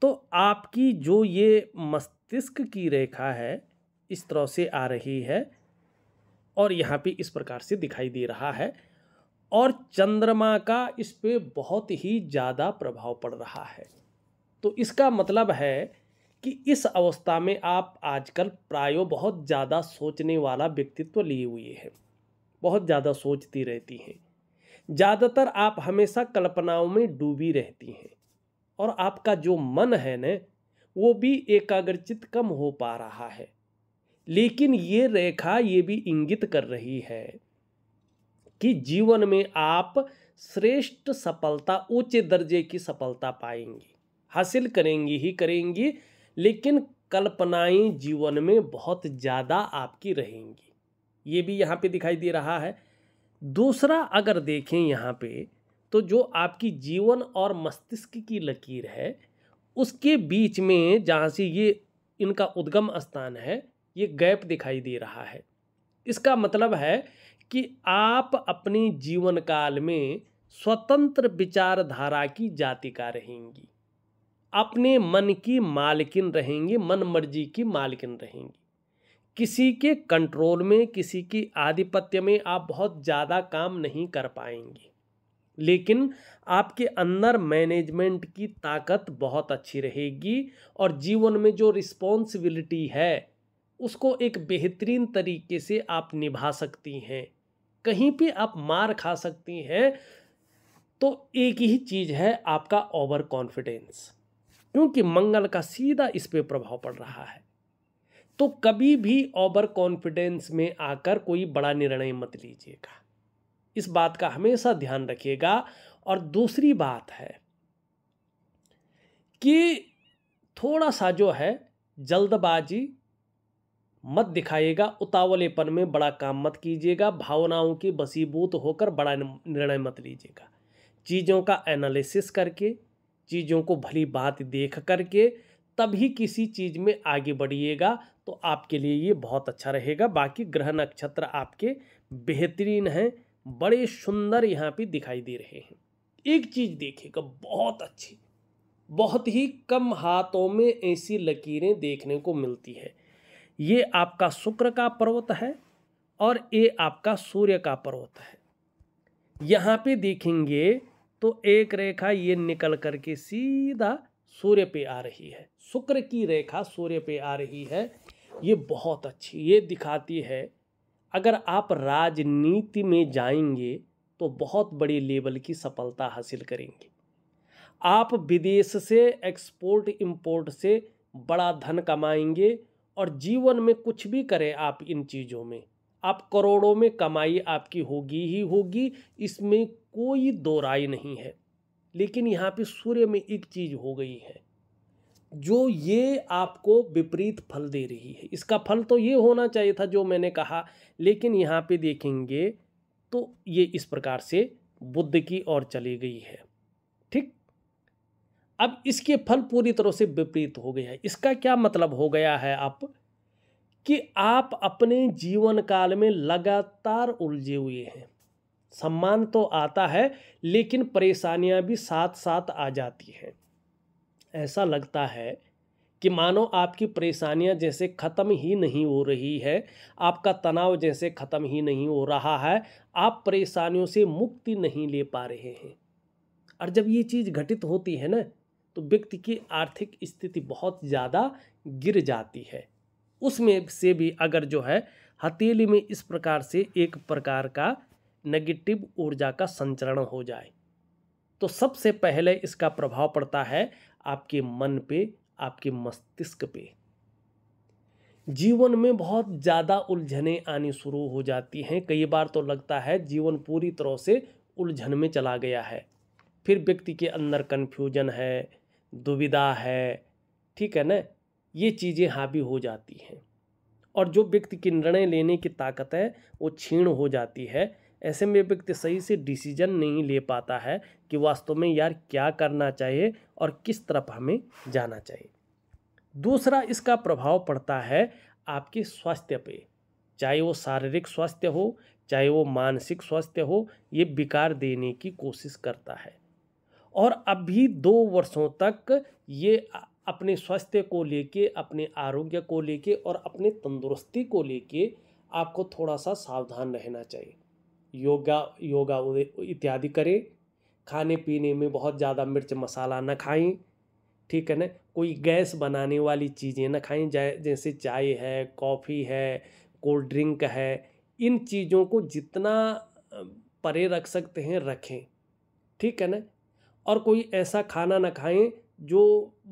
तो आपकी जो ये मस्तिष्क की रेखा है इस तरह से आ रही है और यहाँ पे इस प्रकार से दिखाई दे रहा है और चंद्रमा का इस पर बहुत ही ज़्यादा प्रभाव पड़ रहा है तो इसका मतलब है कि इस अवस्था में आप आजकल प्रायो बहुत ज़्यादा सोचने वाला व्यक्तित्व लिए हुए हैं बहुत ज़्यादा सोचती रहती हैं ज़्यादातर आप हमेशा कल्पनाओं में डूबी रहती हैं और आपका जो मन है न वो भी एकाग्रचित कम हो पा रहा है लेकिन ये रेखा ये भी इंगित कर रही है कि जीवन में आप श्रेष्ठ सफलता उच्च दर्जे की सफलता पाएंगी हासिल करेंगी ही करेंगी लेकिन कल्पनाएं जीवन में बहुत ज़्यादा आपकी रहेंगी ये भी यहाँ पे दिखाई दे रहा है दूसरा अगर देखें यहाँ पे तो जो आपकी जीवन और मस्तिष्क की लकीर है उसके बीच में जहाँ से ये इनका उद्गम स्थान है ये गैप दिखाई दे रहा है इसका मतलब है कि आप अपने जीवन काल में स्वतंत्र विचारधारा की जातिका रहेंगी अपने मन की मालकिन रहेंगी मन मर्जी की मालकिन रहेंगी किसी के कंट्रोल में किसी की आधिपत्य में आप बहुत ज़्यादा काम नहीं कर पाएंगे लेकिन आपके अंदर मैनेजमेंट की ताकत बहुत अच्छी रहेगी और जीवन में जो रिस्पॉन्सिबिलिटी है उसको एक बेहतरीन तरीके से आप निभा सकती हैं कहीं पे आप मार खा सकती हैं तो एक ही चीज़ है आपका ओवर कॉन्फिडेंस क्योंकि मंगल का सीधा इस पर प्रभाव पड़ रहा है तो कभी भी ओवर कॉन्फिडेंस में आकर कोई बड़ा निर्णय मत लीजिएगा इस बात का हमेशा ध्यान रखिएगा और दूसरी बात है कि थोड़ा सा जो है जल्दबाजी मत दिखाइएगा उतावलेपन में बड़ा काम मत कीजिएगा भावनाओं की बसीबूत होकर बड़ा निर्णय मत लीजिएगा चीज़ों का एनालिसिस करके चीज़ों को भली बात देख करके तभी किसी चीज़ में आगे बढ़िएगा तो आपके लिए ये बहुत अच्छा रहेगा बाकी ग्रह नक्षत्र आपके बेहतरीन हैं बड़े सुंदर यहाँ पे दिखाई दे रहे हैं एक चीज़ देखिएगा बहुत अच्छी बहुत ही कम हाथों में ऐसी लकीरें देखने को मिलती है ये आपका शुक्र का पर्वत है और ये आपका सूर्य का पर्वत है यहाँ पे देखेंगे तो एक रेखा ये निकल करके सीधा सूर्य पे आ रही है शुक्र की रेखा सूर्य पे आ रही है ये बहुत अच्छी ये दिखाती है अगर आप राजनीति में जाएंगे तो बहुत बड़े लेवल की सफलता हासिल करेंगे आप विदेश से एक्सपोर्ट इंपोर्ट से बड़ा धन कमाएंगे और जीवन में कुछ भी करें आप इन चीज़ों में आप करोड़ों में कमाई आपकी होगी ही होगी इसमें कोई दो राय नहीं है लेकिन यहाँ पे सूर्य में एक चीज़ हो गई है जो ये आपको विपरीत फल दे रही है इसका फल तो ये होना चाहिए था जो मैंने कहा लेकिन यहाँ पे देखेंगे तो ये इस प्रकार से बुद्ध की ओर चली गई है ठीक अब इसके फल पूरी तरह से विपरीत हो गया है इसका क्या मतलब हो गया है आप कि आप अपने जीवन काल में लगातार उलझे हुए हैं सम्मान तो आता है लेकिन परेशानियाँ भी साथ साथ आ जाती हैं ऐसा लगता है कि मानो आपकी परेशानियां जैसे ख़त्म ही नहीं हो रही है आपका तनाव जैसे ख़त्म ही नहीं हो रहा है आप परेशानियों से मुक्ति नहीं ले पा रहे हैं और जब ये चीज़ घटित होती है ना तो व्यक्ति की आर्थिक स्थिति बहुत ज़्यादा गिर जाती है उसमें से भी अगर जो है हथेली में इस प्रकार से एक प्रकार का नेगेटिव ऊर्जा का संचरण हो जाए तो सबसे पहले इसका प्रभाव पड़ता है आपके मन पे आपके मस्तिष्क पे जीवन में बहुत ज़्यादा उलझने आनी शुरू हो जाती हैं कई बार तो लगता है जीवन पूरी तरह से उलझन में चला गया है फिर व्यक्ति के अंदर कन्फ्यूजन है दुविधा है ठीक है ना ये चीज़ें हावी हो जाती हैं और जो व्यक्ति की निर्णय लेने की ताकत है वो क्षीण हो जाती है ऐसे में व्यक्ति सही से डिसीजन नहीं ले पाता है कि वास्तव में यार क्या करना चाहिए और किस तरफ हमें जाना चाहिए दूसरा इसका प्रभाव पड़ता है आपके स्वास्थ्य पे चाहे वो शारीरिक स्वास्थ्य हो चाहे वो मानसिक स्वास्थ्य हो ये विकार देने की कोशिश करता है और अभी दो वर्षों तक ये अपने स्वास्थ्य को लेके अपने आरोग्य को लेके और अपने तंदुरुस्ती को लेके आपको थोड़ा सा सावधान रहना चाहिए योगा योगा इत्यादि करें खाने पीने में बहुत ज़्यादा मिर्च मसाला ना खाएं ठीक है ना कोई गैस बनाने वाली चीज़ें ना खाएं जैसे चाय है कॉफ़ी है कोल्ड ड्रिंक है इन चीज़ों को जितना परे रख सकते हैं रखें ठीक है ना और कोई ऐसा खाना ना खाएं जो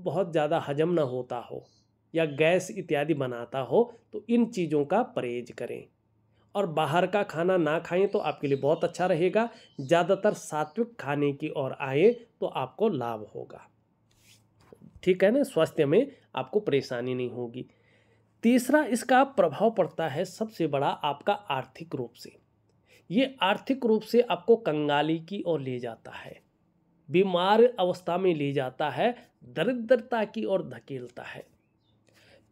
बहुत ज़्यादा हजम ना होता हो या गैस इत्यादि बनाता हो तो इन चीज़ों का परहेज करें और बाहर का खाना ना खाएं तो आपके लिए बहुत अच्छा रहेगा ज़्यादातर सात्विक खाने की ओर आए तो आपको लाभ होगा ठीक है ना स्वास्थ्य में आपको परेशानी नहीं होगी तीसरा इसका प्रभाव पड़ता है सबसे बड़ा आपका आर्थिक रूप से ये आर्थिक रूप से आपको कंगाली की ओर ले जाता है बीमार अवस्था में ले जाता है दरिद्रता की ओर धकेलता है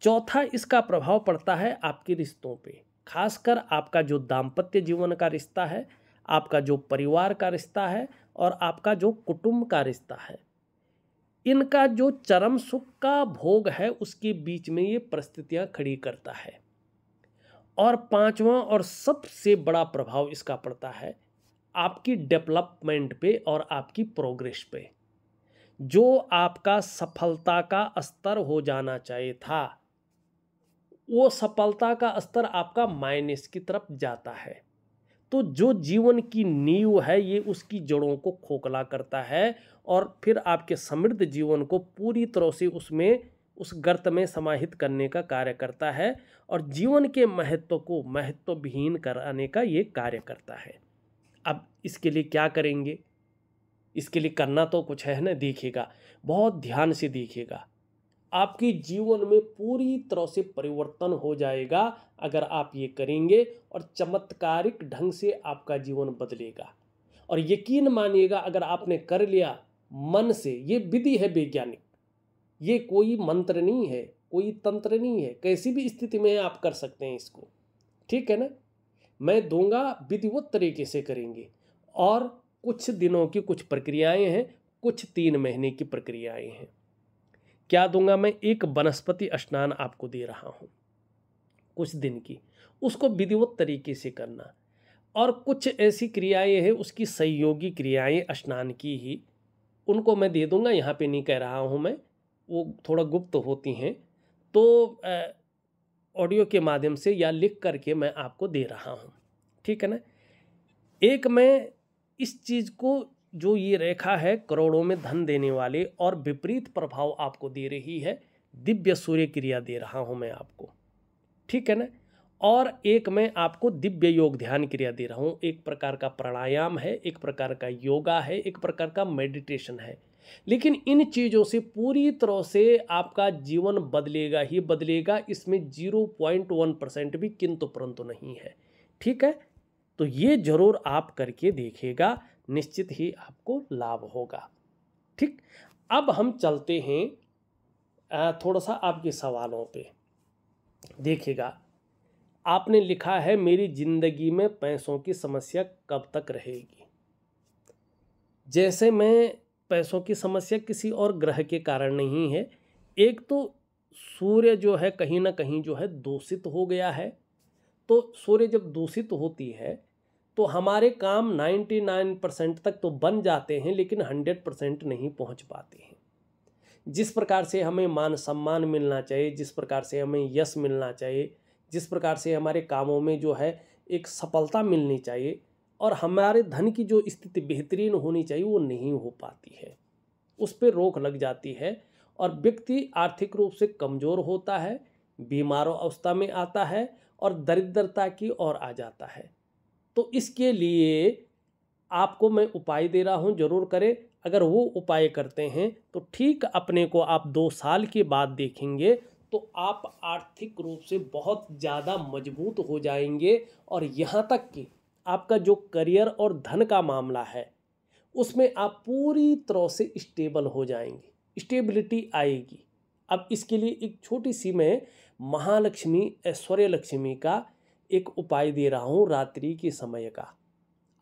चौथा इसका प्रभाव पड़ता है आपके रिश्तों पे खासकर आपका जो दाम्पत्य जीवन का रिश्ता है आपका जो परिवार का रिश्ता है और आपका जो कुटुंब का रिश्ता है इनका जो चरम सुख का भोग है उसके बीच में ये परिस्थितियाँ खड़ी करता है और पांचवा और सबसे बड़ा प्रभाव इसका पड़ता है आपकी डेवलपमेंट पे और आपकी प्रोग्रेस पे जो आपका सफलता का स्तर हो जाना चाहिए था वो सफलता का स्तर आपका माइनस की तरफ जाता है तो जो जीवन की नींव है ये उसकी जड़ों को खोखला करता है और फिर आपके समृद्ध जीवन को पूरी तरह से उसमें उस गर्त में समाहित करने का कार्य करता है और जीवन के महत्व को महत्वविहीन कराने का ये कार्य करता है अब इसके लिए क्या करेंगे इसके लिए करना तो कुछ है ना देखिएगा बहुत ध्यान से देखिएगा आपके जीवन में पूरी तरह से परिवर्तन हो जाएगा अगर आप ये करेंगे और चमत्कारिक ढंग से आपका जीवन बदलेगा और यकीन मानिएगा अगर आपने कर लिया मन से ये विधि है वैज्ञानिक ये कोई मंत्र नहीं है कोई तंत्र नहीं है कैसी भी स्थिति में आप कर सकते हैं इसको ठीक है ना मैं दूंगा विधिवत तरीके से करेंगे और कुछ दिनों की कुछ प्रक्रियाएं हैं कुछ तीन महीने की प्रक्रियाएं हैं क्या दूंगा मैं एक वनस्पति स्नान आपको दे रहा हूँ कुछ दिन की उसको विधिवत तरीके से करना और कुछ ऐसी क्रियाएं हैं उसकी सहयोगी क्रियाएं स्नान की ही उनको मैं दे दूंगा यहाँ पे नहीं कह रहा हूँ मैं वो थोड़ा गुप्त होती हैं तो ऑडियो के माध्यम से या लिख करके मैं आपको दे रहा हूँ ठीक है ना एक मैं इस चीज़ को जो ये रेखा है करोड़ों में धन देने वाले और विपरीत प्रभाव आपको दे रही है दिव्य सूर्य क्रिया दे रहा हूँ मैं आपको ठीक है ना और एक मैं आपको दिव्य योग ध्यान क्रिया दे रहा हूँ एक प्रकार का प्राणायाम है एक प्रकार का योगा है एक प्रकार का मेडिटेशन है लेकिन इन चीज़ों से पूरी तरह से आपका जीवन बदलेगा ही बदलेगा इसमें जीरो पॉइंट वन परसेंट भी किंतु परंतु नहीं है ठीक है तो ये ज़रूर आप करके देखेगा निश्चित ही आपको लाभ होगा ठीक अब हम चलते हैं थोड़ा सा आपके सवालों पे देखिएगा आपने लिखा है मेरी ज़िंदगी में पैसों की समस्या कब तक रहेगी जैसे मैं पैसों की समस्या किसी और ग्रह के कारण नहीं है एक तो सूर्य जो है कहीं ना कहीं जो है दूषित हो गया है तो सूर्य जब दूषित होती है तो हमारे काम 99 परसेंट तक तो बन जाते हैं लेकिन 100 परसेंट नहीं पहुंच पाते हैं जिस प्रकार से हमें मान सम्मान मिलना चाहिए जिस प्रकार से हमें यश मिलना चाहिए जिस प्रकार से हमारे कामों में जो है एक सफलता मिलनी चाहिए और हमारे धन की जो स्थिति बेहतरीन होनी चाहिए वो नहीं हो पाती है उस पर रोक लग जाती है और व्यक्ति आर्थिक रूप से कमज़ोर होता है बीमारों अवस्था में आता है और दरिद्रता की ओर आ जाता है तो इसके लिए आपको मैं उपाय दे रहा हूँ ज़रूर करें अगर वो उपाय करते हैं तो ठीक अपने को आप दो साल के बाद देखेंगे तो आप आर्थिक रूप से बहुत ज़्यादा मजबूत हो जाएंगे और यहाँ तक कि आपका जो करियर और धन का मामला है उसमें आप पूरी तरह से स्टेबल हो जाएंगे स्टेबिलिटी आएगी अब इसके लिए एक छोटी सी मैं महालक्ष्मी ऐश्वर्य लक्ष्मी का एक उपाय दे रहा हूँ रात्रि के समय का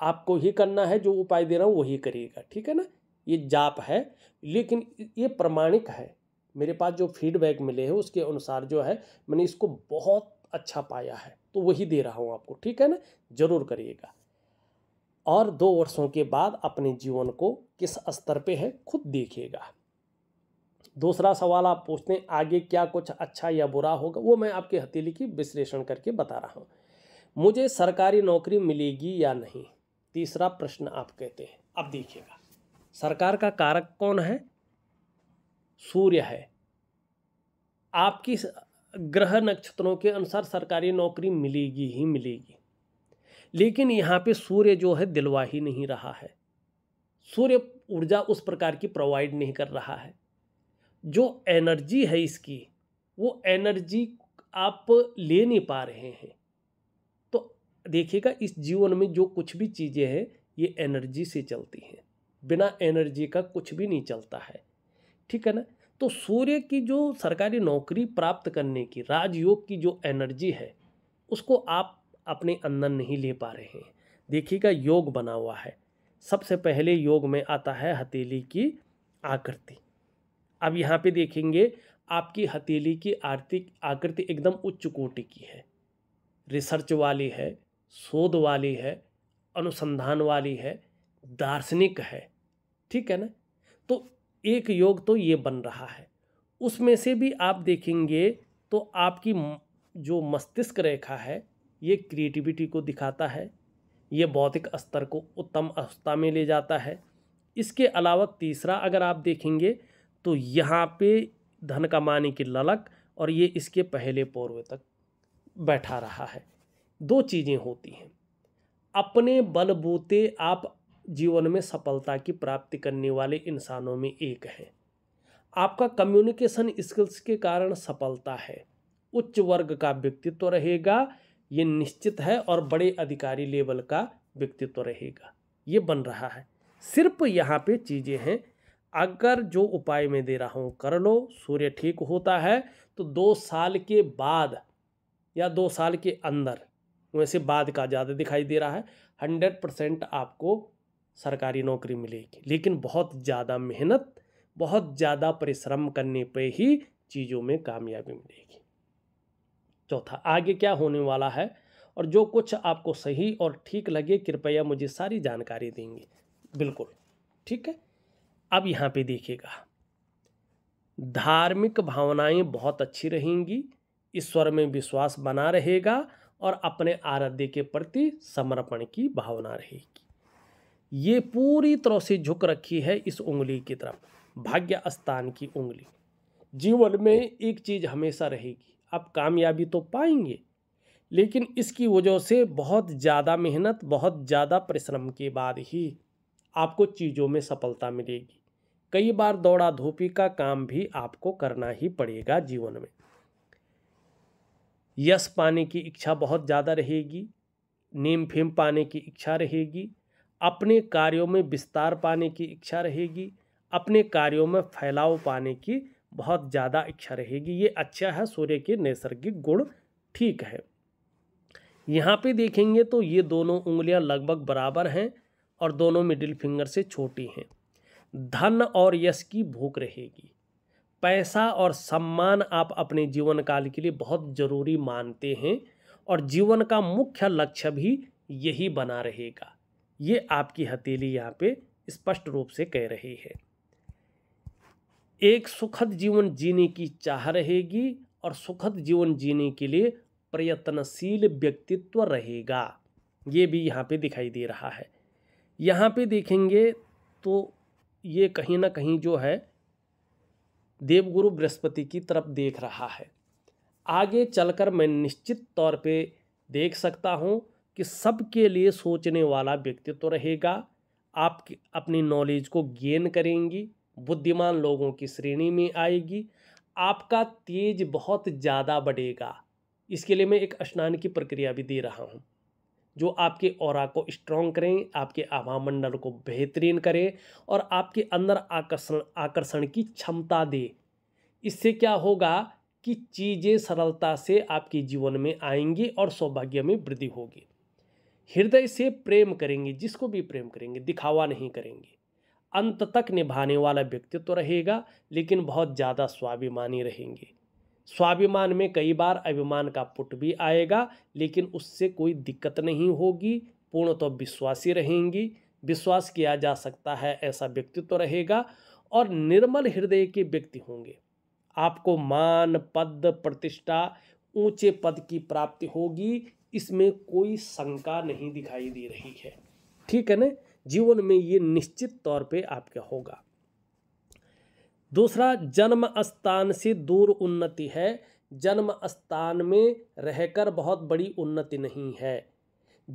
आपको ही करना है जो उपाय दे रहा हूँ वही करिएगा ठीक है ना ये जाप है लेकिन ये प्रमाणिक है मेरे पास जो फीडबैक मिले हैं उसके अनुसार जो है मैंने इसको बहुत अच्छा पाया है तो वही दे रहा हूँ आपको ठीक है ना ज़रूर करिएगा और दो वर्षों के बाद अपने जीवन को किस स्तर पे है खुद देखिएगा दूसरा सवाल आप पूछते हैं आगे क्या कुछ अच्छा या बुरा होगा वो मैं आपके हथेली की विश्लेषण करके बता रहा हूँ मुझे सरकारी नौकरी मिलेगी या नहीं तीसरा प्रश्न आप कहते हैं अब देखिएगा सरकार का कारक कौन है सूर्य है आपकी ग्रह नक्षत्रों के अनुसार सरकारी नौकरी मिलेगी ही मिलेगी लेकिन यहाँ पे सूर्य जो है दिलवा ही नहीं रहा है सूर्य ऊर्जा उस प्रकार की प्रोवाइड नहीं कर रहा है जो एनर्जी है इसकी वो एनर्जी आप ले नहीं पा रहे हैं तो देखिएगा इस जीवन में जो कुछ भी चीज़ें हैं ये एनर्जी से चलती हैं बिना एनर्जी का कुछ भी नहीं चलता है ठीक है ना तो सूर्य की जो सरकारी नौकरी प्राप्त करने की राजयोग की जो एनर्जी है उसको आप अपने अंदर नहीं ले पा रहे हैं देखिएगा योग बना हुआ है सबसे पहले योग में आता है हथेली की आकृति अब यहाँ पे देखेंगे आपकी हथेली की आर्थिक आकृति एकदम उच्च कोटि की है रिसर्च वाली है शोध वाली है अनुसंधान वाली है दार्शनिक है ठीक है ना तो एक योग तो ये बन रहा है उसमें से भी आप देखेंगे तो आपकी जो मस्तिष्क रेखा है ये क्रिएटिविटी को दिखाता है ये बौद्धिक स्तर को उत्तम अवस्था में ले जाता है इसके अलावा तीसरा अगर आप देखेंगे तो यहाँ पे धन कमाने की ललक और ये इसके पहले पूर्व तक बैठा रहा है दो चीज़ें होती हैं अपने बलबूते आप जीवन में सफलता की प्राप्ति करने वाले इंसानों में एक हैं आपका कम्युनिकेशन स्किल्स के कारण सफलता है उच्च वर्ग का व्यक्तित्व तो रहेगा ये निश्चित है और बड़े अधिकारी लेवल का व्यक्तित्व तो रहेगा ये बन रहा है सिर्फ यहाँ पे चीज़ें हैं अगर जो उपाय मैं दे रहा हूँ कर लो सूर्य ठीक होता है तो दो साल के बाद या दो साल के अंदर वैसे बाद का ज़्यादा दिखाई दे रहा है हंड्रेड परसेंट आपको सरकारी नौकरी मिलेगी लेकिन बहुत ज़्यादा मेहनत बहुत ज़्यादा परिश्रम करने पे ही चीज़ों में कामयाबी मिलेगी चौथा आगे क्या होने वाला है और जो कुछ आपको सही और ठीक लगे कृपया मुझे सारी जानकारी देंगे बिल्कुल ठीक है अब यहाँ पे देखिएगा धार्मिक भावनाएं बहुत अच्छी रहेंगी ईश्वर में विश्वास बना रहेगा और अपने आराध्य के प्रति समर्पण की भावना रहेगी ये पूरी तरह से झुक रखी है इस उंगली की तरफ भाग्य स्थान की उंगली जीवन में एक चीज़ हमेशा रहेगी आप कामयाबी तो पाएंगे लेकिन इसकी वजह से बहुत ज़्यादा मेहनत बहुत ज़्यादा परिश्रम के बाद ही आपको चीज़ों में सफलता मिलेगी कई बार दौड़ा धोपी का काम भी आपको करना ही पड़ेगा जीवन में यश पाने की इच्छा बहुत ज़्यादा रहेगी नीम फेम पाने की इच्छा रहेगी अपने कार्यों में विस्तार पाने की इच्छा रहेगी अपने कार्यों में फैलाव पाने की बहुत ज़्यादा इच्छा रहेगी ये अच्छा है सूर्य के नैसर्गिक गुण ठीक है यहाँ पे देखेंगे तो ये दोनों उंगलियाँ लगभग बराबर हैं और दोनों मिडिल फिंगर से छोटी हैं धन और यश की भूख रहेगी पैसा और सम्मान आप अपने जीवन काल के लिए बहुत ज़रूरी मानते हैं और जीवन का मुख्य लक्ष्य भी यही बना रहेगा ये आपकी हथेली यहाँ पे स्पष्ट रूप से कह रही है एक सुखद जीवन जीने की चाह रहेगी और सुखद जीवन जीने के लिए प्रयत्नशील व्यक्तित्व रहेगा ये भी यहाँ पे दिखाई दे रहा है यहाँ पे देखेंगे तो ये कहीं ना कहीं जो है देवगुरु बृहस्पति की तरफ देख रहा है आगे चलकर मैं निश्चित तौर पे देख सकता हूँ कि सबके लिए सोचने वाला व्यक्तित्व तो रहेगा आप अपनी नॉलेज को गेन करेंगी बुद्धिमान लोगों की श्रेणी में आएगी आपका तेज बहुत ज़्यादा बढ़ेगा इसके लिए मैं एक स्नान की प्रक्रिया भी दे रहा हूँ जो आपके और को स्ट्रॉन्ग करें आपके आभा मंडल को बेहतरीन करें और आपके अंदर आकर्षण आकर्षण की क्षमता दे इससे क्या होगा कि चीज़ें सरलता से आपके जीवन में आएंगी और सौभाग्य में वृद्धि होगी हृदय से प्रेम करेंगे जिसको भी प्रेम करेंगे दिखावा नहीं करेंगे अंत तक निभाने वाला व्यक्तित्व तो रहेगा लेकिन बहुत ज़्यादा स्वाभिमानी रहेंगे स्वाभिमान में कई बार अभिमान का पुट भी आएगा लेकिन उससे कोई दिक्कत नहीं होगी पूर्ण तो विश्वासी रहेंगी विश्वास किया जा सकता है ऐसा व्यक्तित्व तो रहेगा और निर्मल हृदय के व्यक्ति होंगे आपको मान पद प्रतिष्ठा ऊंचे पद की प्राप्ति होगी इसमें कोई शंका नहीं दिखाई दे रही है ठीक है न जीवन में ये निश्चित तौर पर आपका होगा दूसरा जन्म स्थान से दूर उन्नति है जन्म स्थान में रहकर बहुत बड़ी उन्नति नहीं है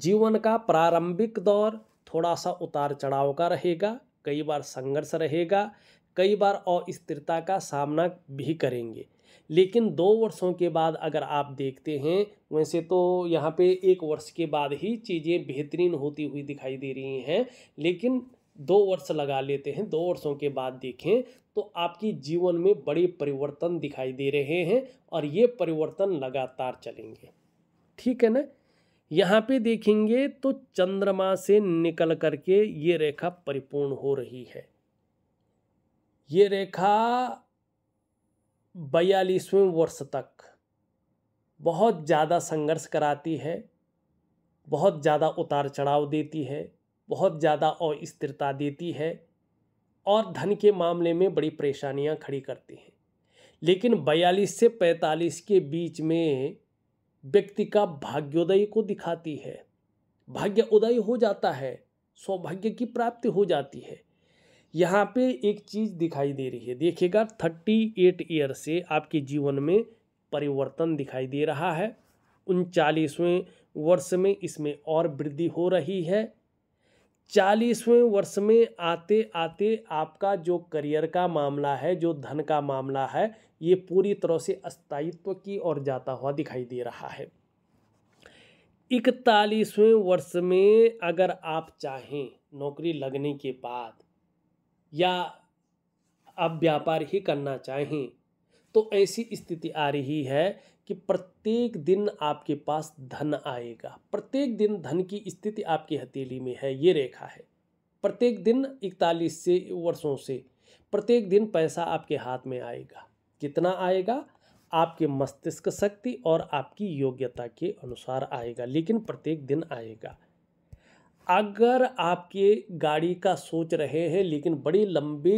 जीवन का प्रारंभिक दौर थोड़ा सा उतार चढ़ाव का रहेगा कई बार संघर्ष रहेगा कई बार अस्थिरता का सामना भी करेंगे लेकिन दो वर्षों के बाद अगर आप देखते हैं वैसे तो यहाँ पे एक वर्ष के बाद ही चीज़ें बेहतरीन होती हुई दिखाई दे रही हैं लेकिन दो वर्ष लगा लेते हैं दो वर्षों के बाद देखें तो आपकी जीवन में बड़े परिवर्तन दिखाई दे रहे हैं और ये परिवर्तन लगातार चलेंगे ठीक है ना यहाँ पे देखेंगे तो चंद्रमा से निकल करके ये रेखा परिपूर्ण हो रही है ये रेखा बयालीसवें वर्ष तक बहुत ज़्यादा संघर्ष कराती है बहुत ज़्यादा उतार चढ़ाव देती है बहुत ज़्यादा अस्थिरता देती है और धन के मामले में बड़ी परेशानियां खड़ी करती हैं लेकिन 42 से 45 के बीच में व्यक्ति का भाग्योदय को दिखाती है भाग्य उदय हो जाता है सौभाग्य की प्राप्ति हो जाती है यहाँ पे एक चीज़ दिखाई दे रही है देखिएगा थर्टी एट ईयर से आपके जीवन में परिवर्तन दिखाई दे रहा है उनचालीसवें वर्ष में इसमें और वृद्धि हो रही है चालीसवें वर्ष में आते आते आपका जो करियर का मामला है जो धन का मामला है ये पूरी तरह से अस्थायित्व की ओर जाता हुआ दिखाई दे रहा है इकतालीसवें वर्ष में अगर आप चाहें नौकरी लगने के बाद या आप व्यापार ही करना चाहें तो ऐसी स्थिति आ रही है कि प्रत्येक दिन आपके पास धन आएगा प्रत्येक दिन धन की स्थिति आपकी हथेली में है ये रेखा है प्रत्येक दिन इकतालीस से वर्षों से प्रत्येक दिन पैसा आपके हाथ में आएगा कितना आएगा आपके मस्तिष्क शक्ति और आपकी योग्यता के अनुसार आएगा लेकिन प्रत्येक दिन आएगा अगर आपके गाड़ी का सोच रहे हैं लेकिन बड़ी लंबे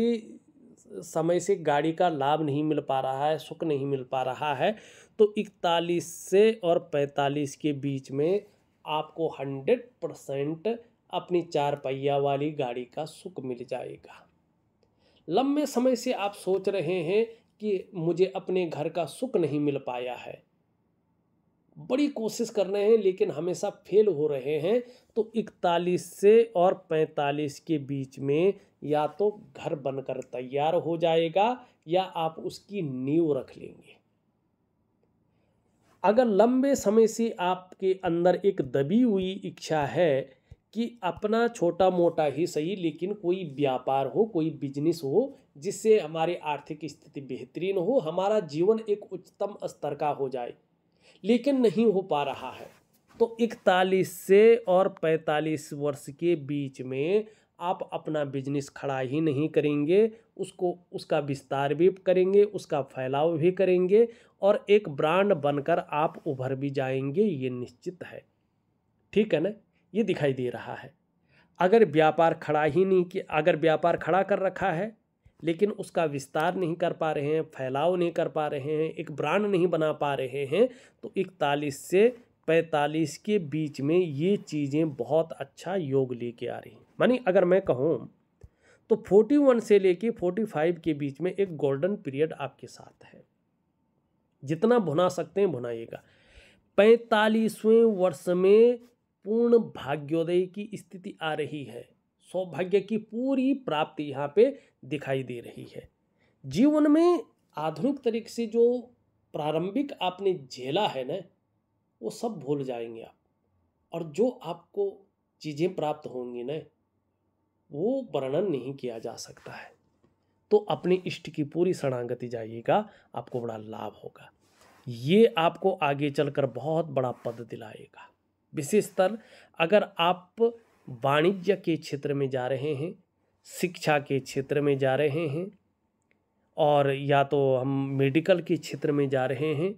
समय से गाड़ी का लाभ नहीं मिल पा रहा है सुख नहीं मिल पा रहा है तो इकतालीस से और पैंतालीस के बीच में आपको हंड्रेड परसेंट अपनी चार पहिया वाली गाड़ी का सुख मिल जाएगा लंबे समय से आप सोच रहे हैं कि मुझे अपने घर का सुख नहीं मिल पाया है बड़ी कोशिश कर रहे हैं लेकिन हमेशा फेल हो रहे हैं तो इकतालीस से और पैंतालीस के बीच में या तो घर बनकर तैयार हो जाएगा या आप उसकी नींव रख लेंगे अगर लंबे समय से आपके अंदर एक दबी हुई इच्छा है कि अपना छोटा मोटा ही सही लेकिन कोई व्यापार हो कोई बिजनेस हो जिससे हमारी आर्थिक स्थिति बेहतरीन हो हमारा जीवन एक उच्चतम स्तर का हो जाए लेकिन नहीं हो पा रहा है तो इकतालीस से और पैंतालीस वर्ष के बीच में आप अपना बिजनेस खड़ा ही नहीं करेंगे उसको उसका विस्तार भी करेंगे उसका फैलाव भी करेंगे और एक ब्रांड बनकर आप उभर भी जाएंगे ये निश्चित है ठीक है ना ये दिखाई दे रहा है अगर व्यापार खड़ा ही नहीं कि अगर व्यापार खड़ा कर रखा है लेकिन उसका विस्तार नहीं कर पा रहे हैं फैलाव नहीं कर पा रहे हैं एक ब्रांड नहीं बना पा रहे हैं तो इकतालीस से पैंतालीस के बीच में ये चीज़ें बहुत अच्छा योग लेके आ रही हैं मानी अगर मैं कहूँ तो 41 से लेके 45 के बीच में एक गोल्डन पीरियड आपके साथ है जितना भुना सकते हैं भुनाइएगा पैंतालीसवें वर्ष में पूर्ण भाग्योदय की स्थिति आ रही है सौभाग्य की पूरी प्राप्ति यहाँ पे दिखाई दे रही है जीवन में आधुनिक तरीके से जो प्रारंभिक आपने झेला है ना वो सब भूल जाएंगे आप और जो आपको चीज़ें प्राप्त होंगी ना वो वर्णन नहीं किया जा सकता है तो अपने इष्ट की पूरी शरणागति जाइएगा आपको बड़ा लाभ होगा ये आपको आगे चलकर बहुत बड़ा पद दिलाएगा विशेषतर अगर आप वाणिज्य के क्षेत्र में जा रहे हैं शिक्षा के क्षेत्र में जा रहे हैं और या तो हम मेडिकल के क्षेत्र में जा रहे हैं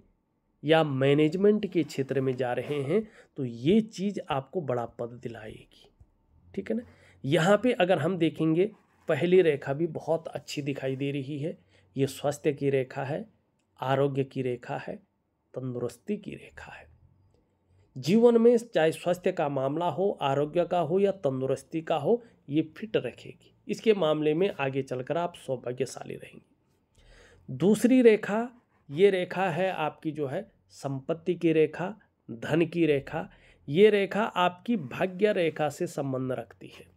या मैनेजमेंट के क्षेत्र में जा रहे हैं तो ये चीज़ आपको बड़ा पद दिलाएगी ठीक है ना यहाँ पे अगर हम देखेंगे पहली रेखा भी बहुत अच्छी दिखाई दे रही है ये स्वास्थ्य की रेखा है आरोग्य की रेखा है तंदुरुस्ती की रेखा है जीवन में चाहे स्वास्थ्य का मामला हो आरोग्य का हो या तंदुरुस्ती का हो ये फिट रखेगी इसके मामले में आगे चलकर आप सौभाग्यशाली रहेंगे दूसरी रेखा ये रेखा है आपकी जो है संपत्ति की रेखा धन की रेखा ये रेखा आपकी भाग्य रेखा से संबंध रखती है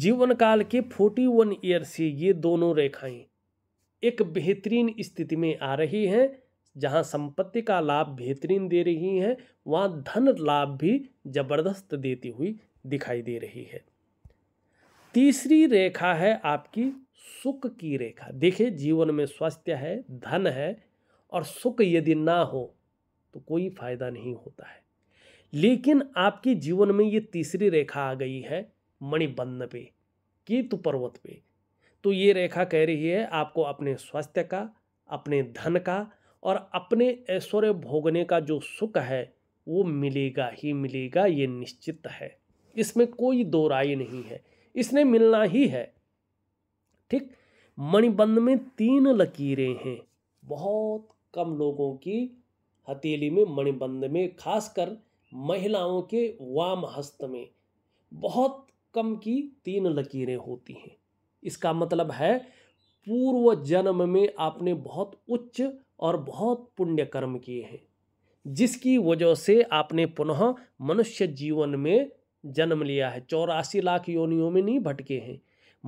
जीवन काल के 41 ईयर से ये दोनों रेखाएं एक बेहतरीन स्थिति में आ रही हैं जहां संपत्ति का लाभ बेहतरीन दे रही हैं वहां धन लाभ भी जबरदस्त देती हुई दिखाई दे रही है तीसरी रेखा है आपकी सुख की रेखा देखिए जीवन में स्वास्थ्य है धन है और सुख यदि ना हो तो कोई फायदा नहीं होता है लेकिन आपके जीवन में ये तीसरी रेखा आ गई है मणिबंध पे केतु पर्वत पे तो ये रेखा कह रही है आपको अपने स्वास्थ्य का अपने धन का और अपने ऐश्वर्य भोगने का जो सुख है वो मिलेगा ही मिलेगा ये निश्चित है इसमें कोई दो राय नहीं है इसने मिलना ही है ठीक मणिबंध में तीन लकीरें हैं बहुत कम लोगों की हथेली में मणिबंध में खासकर महिलाओं के वाम हस्त में बहुत कम की तीन लकीरें होती हैं इसका मतलब है पूर्व जन्म में आपने बहुत उच्च और बहुत पुण्य कर्म किए हैं जिसकी वजह से आपने पुनः मनुष्य जीवन में जन्म लिया है चौरासी लाख योनियों में नहीं भटके हैं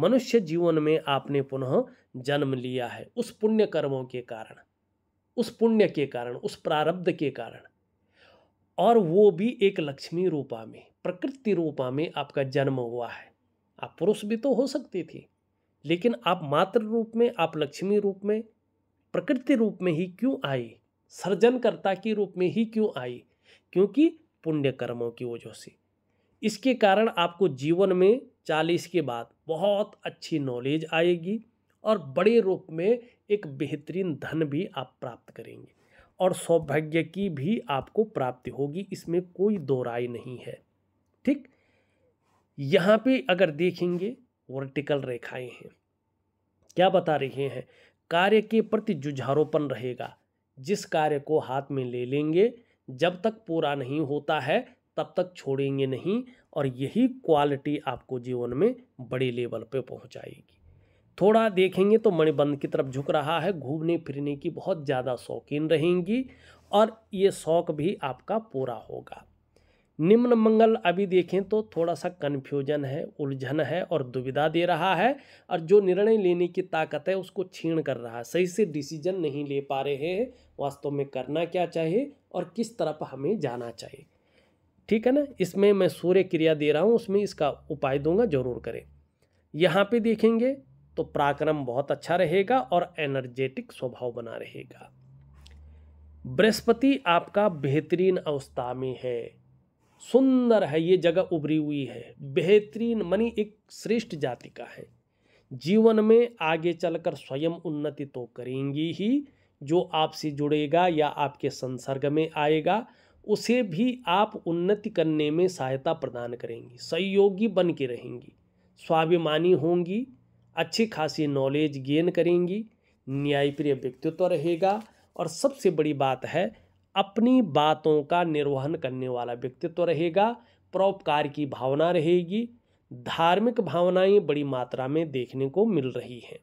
मनुष्य जीवन में आपने पुनः जन्म लिया है उस पुण्य कर्मों के कारण उस पुण्य के कारण उस प्रारब्ध के कारण और वो भी एक लक्ष्मी रूपा में प्रकृति रूपा में आपका जन्म हुआ है आप पुरुष भी तो हो सकती थी लेकिन आप मात्र रूप में आप लक्ष्मी रूप में प्रकृति रूप में ही क्यों आई सृजनकर्ता के रूप में ही क्यों आई क्योंकि पुण्य कर्मों की वजह से इसके कारण आपको जीवन में चालीस के बाद बहुत अच्छी नॉलेज आएगी और बड़े रूप में एक बेहतरीन धन भी आप प्राप्त करेंगे और सौभाग्य की भी आपको प्राप्ति होगी इसमें कोई दो राय नहीं है ठीक यहाँ पे अगर देखेंगे वर्टिकल रेखाएं हैं क्या बता रहे हैं कार्य के प्रति जुझारोपन रहेगा जिस कार्य को हाथ में ले लेंगे जब तक पूरा नहीं होता है तब तक छोड़ेंगे नहीं और यही क्वालिटी आपको जीवन में बड़े लेवल पे पहुंचाएगी थोड़ा देखेंगे तो मणिबंध की तरफ झुक रहा है घूमने फिरने की बहुत ज़्यादा शौकीन रहेंगी और ये शौक़ भी आपका पूरा होगा निम्न मंगल अभी देखें तो थोड़ा सा कन्फ्यूजन है उलझन है और दुविधा दे रहा है और जो निर्णय लेने की ताकत है उसको छीण कर रहा है सही से डिसीजन नहीं ले पा रहे हैं वास्तव में करना क्या चाहिए और किस तरफ हमें जाना चाहिए ठीक है ना इसमें मैं सूर्य क्रिया दे रहा हूँ उसमें इसका उपाय दूंगा जरूर करें यहाँ पे देखेंगे तो पराक्रम बहुत अच्छा रहेगा और एनर्जेटिक स्वभाव बना रहेगा बृहस्पति आपका बेहतरीन अवस्था में है सुंदर है ये जगह उभरी हुई है बेहतरीन मनी एक श्रेष्ठ जाति का है जीवन में आगे चलकर स्वयं उन्नति तो करेंगी ही जो आपसे जुड़ेगा या आपके संसर्ग में आएगा उसे भी आप उन्नति करने में सहायता प्रदान करेंगी सहयोगी बन के रहेंगी स्वाभिमानी होंगी अच्छी खासी नॉलेज गेन करेंगी न्यायप्रिय व्यक्तित्व रहेगा और सबसे बड़ी बात है अपनी बातों का निर्वहन करने वाला व्यक्तित्व तो रहेगा परोपकार की भावना रहेगी धार्मिक भावनाएं बड़ी मात्रा में देखने को मिल रही हैं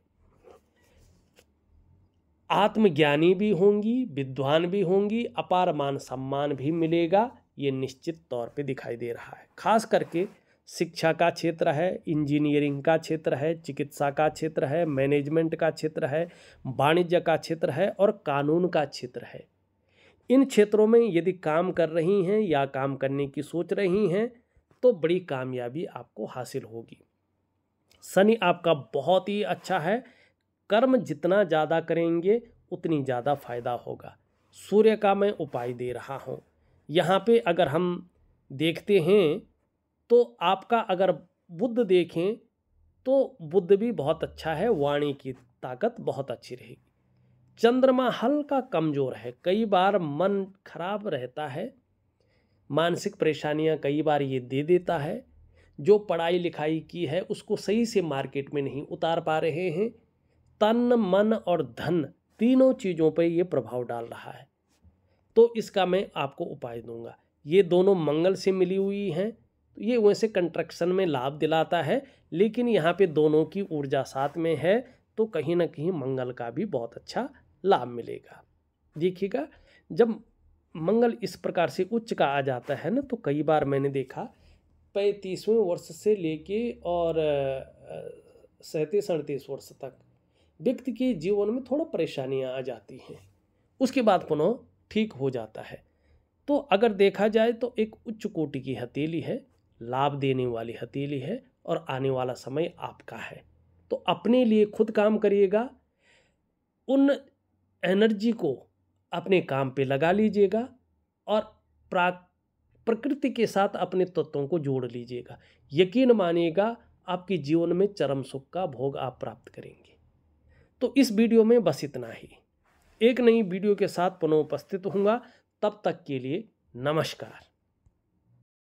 आत्मज्ञानी भी होंगी विद्वान भी होंगी अपार मान सम्मान भी मिलेगा ये निश्चित तौर पे दिखाई दे रहा है खास करके शिक्षा का क्षेत्र है इंजीनियरिंग का क्षेत्र है चिकित्सा का क्षेत्र है मैनेजमेंट का क्षेत्र है वाणिज्य का क्षेत्र है और कानून का क्षेत्र है इन क्षेत्रों में यदि काम कर रही हैं या काम करने की सोच रही हैं तो बड़ी कामयाबी आपको हासिल होगी शनि आपका बहुत ही अच्छा है कर्म जितना ज़्यादा करेंगे उतनी ज़्यादा फायदा होगा सूर्य का मैं उपाय दे रहा हूँ यहाँ पे अगर हम देखते हैं तो आपका अगर बुद्ध देखें तो बुद्ध भी बहुत अच्छा है वाणी की ताकत बहुत अच्छी रहेगी चंद्रमा हल्का कमज़ोर है कई बार मन खराब रहता है मानसिक परेशानियां कई बार ये दे देता है जो पढ़ाई लिखाई की है उसको सही से मार्केट में नहीं उतार पा रहे हैं तन मन और धन तीनों चीज़ों पर ये प्रभाव डाल रहा है तो इसका मैं आपको उपाय दूंगा ये दोनों मंगल से मिली हुई हैं तो ये वैसे कंट्रक्शन में लाभ दिलाता है लेकिन यहाँ पे दोनों की ऊर्जा साथ में है तो कहीं ना कहीं मंगल का भी बहुत अच्छा लाभ मिलेगा देखिएगा जब मंगल इस प्रकार से उच्च का आ जाता है ना तो कई बार मैंने देखा पैंतीसवें वर्ष से लेके और सैंतीस अड़तीस वर्ष तक व्यक्ति के जीवन में थोड़ा परेशानियां आ जाती हैं उसके बाद पुनः ठीक हो जाता है तो अगर देखा जाए तो एक उच्च कोटि की हथेली है लाभ देने वाली हथेली है और आने वाला समय आपका है तो अपने लिए खुद काम करिएगा उन एनर्जी को अपने काम पे लगा लीजिएगा और प्राक प्रकृति के साथ अपने तत्वों को जोड़ लीजिएगा यकीन मानिएगा आपके जीवन में चरम सुख का भोग आप प्राप्त करेंगे तो इस वीडियो में बस इतना ही एक नई वीडियो के साथ पुनः उपस्थित होऊंगा तब तक के लिए नमस्कार